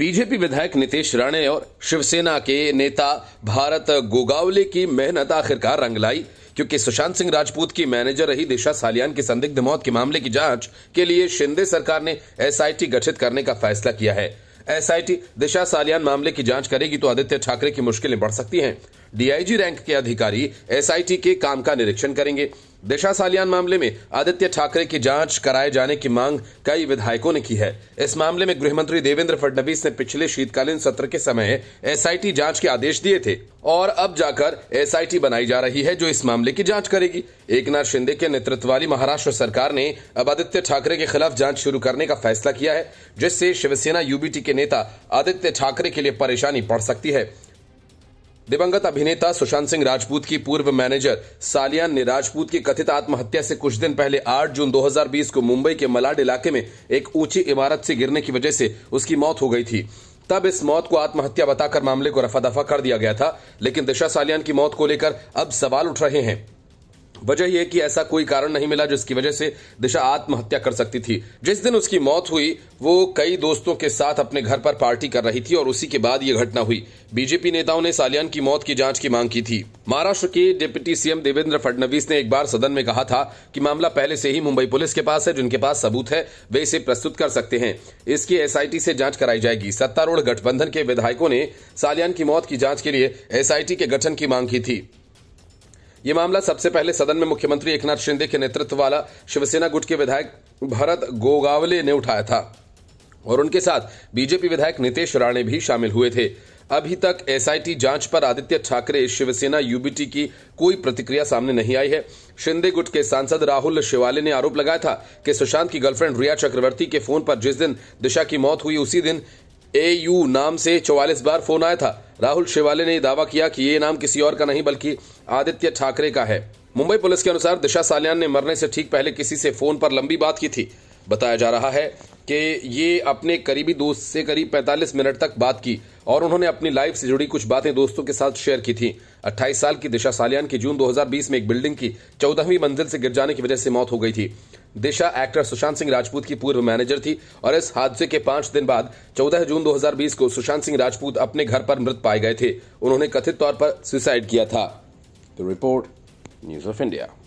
BJP विधायक नीतीश राणे और शिवसेना के नेता भारत गोगावले की मेहनत आखिरकार रंग लाई क्योंकि सुशांत सिंह राजपूत की मैनेजर रही दिशा सालियान की संदिग्ध मौत के मामले की जांच के लिए शिंदे सरकार ने एसआईटी गठित करने का फैसला किया है एसआईटी दिशा सालियान मामले की जांच करेगी तो आदित्य ठाकरे की मुश्किलें बढ़ सकती हैं डीआईजी रैंक के अधिकारी एसआईटी के काम का निरीक्षण करेंगे दिशा सालियान मामले में आदित्य ठाकरे की जांच कराए जाने की मांग कई विधायकों ने की है इस मामले में गृह मंत्री देवेंद्र फडणवीस ने पिछले शीतकालीन सत्र के समय एसआईटी जांच के आदेश दिए थे और अब जाकर एसआईटी बनाई जा रही है जो इस मामले की जांच करेगी एकनाथ शिंदे के नेतृत्व वाली महाराष्ट्र सरकार ने अब आदित्य ठाकरे के खिलाफ जांच शुरू करने का फैसला किया है जिससे शिवसेना यूबीटी के नेता आदित्य ठाकरे के लिए परेशानी पड़ सकती है दिवंगत अभिनेता सुशांत सिंह राजपूत की पूर्व मैनेजर सालियान ने राजपूत की कथित आत्महत्या से कुछ दिन पहले 8 जून 2020 को मुंबई के मलाड इलाके में एक ऊंची इमारत से गिरने की वजह से उसकी मौत हो गई थी तब इस मौत को आत्महत्या बताकर मामले को रफा दफा कर दिया गया था लेकिन दिशा सालियान की मौत को लेकर अब सवाल उठ रहे हैं वजह यह कि ऐसा कोई कारण नहीं मिला जिसकी वजह से दिशा आत्महत्या कर सकती थी जिस दिन उसकी मौत हुई वो कई दोस्तों के साथ अपने घर पर पार्टी कर रही थी और उसी के बाद ये घटना हुई बीजेपी नेताओं ने सालियान की मौत की जांच की मांग की थी महाराष्ट्र के डिप्टी सीएम देवेंद्र फडणवीस ने एक बार सदन में कहा था कि मामला पहले से ही मुंबई पुलिस के पास है जिनके पास सबूत है वे इसे प्रस्तुत कर सकते हैं इसकी एसआईटी से जांच कराई जाएगी सत्तारूढ़ गठबंधन के विधायकों ने सालियान की मौत की जांच के लिए एसआईटी के गठन की मांग की थी ये मामला सबसे पहले सदन में मुख्यमंत्री एकनाथ शिंदे के नेतृत्व वाला शिवसेना गुट के विधायक भरत गोगावले ने उठाया था और उनके साथ बीजेपी विधायक नितेश राणे भी शामिल हुए थे अभी तक एसआईटी जांच पर आदित्य ठाकरे शिवसेना यूबीटी की कोई प्रतिक्रिया सामने नहीं आई है शिंदे गुट के सांसद राहुल शिवाले ने आरोप लगाया था कि सुशांत की गर्लफ्रेंड रिया चक्रवर्ती के फोन पर जिस दिन दिशा की मौत हुई उसी दिन एयू नाम से चौवालीस बार फोन आया था राहुल शिवाले ने दावा किया कि ये नाम किसी और का नहीं बल्कि आदित्य ठाकरे का है मुंबई पुलिस के अनुसार दिशा सालियान ने मरने से ठीक पहले किसी से फोन पर लंबी बात की थी बताया जा रहा है कि ये अपने करीबी दोस्त से करीब 45 मिनट तक बात की और उन्होंने अपनी लाइफ से जुड़ी कुछ बातें दोस्तों के साथ शेयर की थी 28 साल की दिशा सालियान की जून 2020 में एक बिल्डिंग की 14वीं मंजिल से गिर जाने की वजह से मौत हो गई थी दिशा एक्टर सुशांत सिंह राजपूत की पूर्व मैनेजर थी और इस हादसे के पांच दिन बाद 14 जून 2020 को सुशांत सिंह राजपूत अपने घर पर मृत पाए गए थे उन्होंने कथित तौर पर सुसाइड किया था तो रिपोर्ट न्यूज ऑफ इंडिया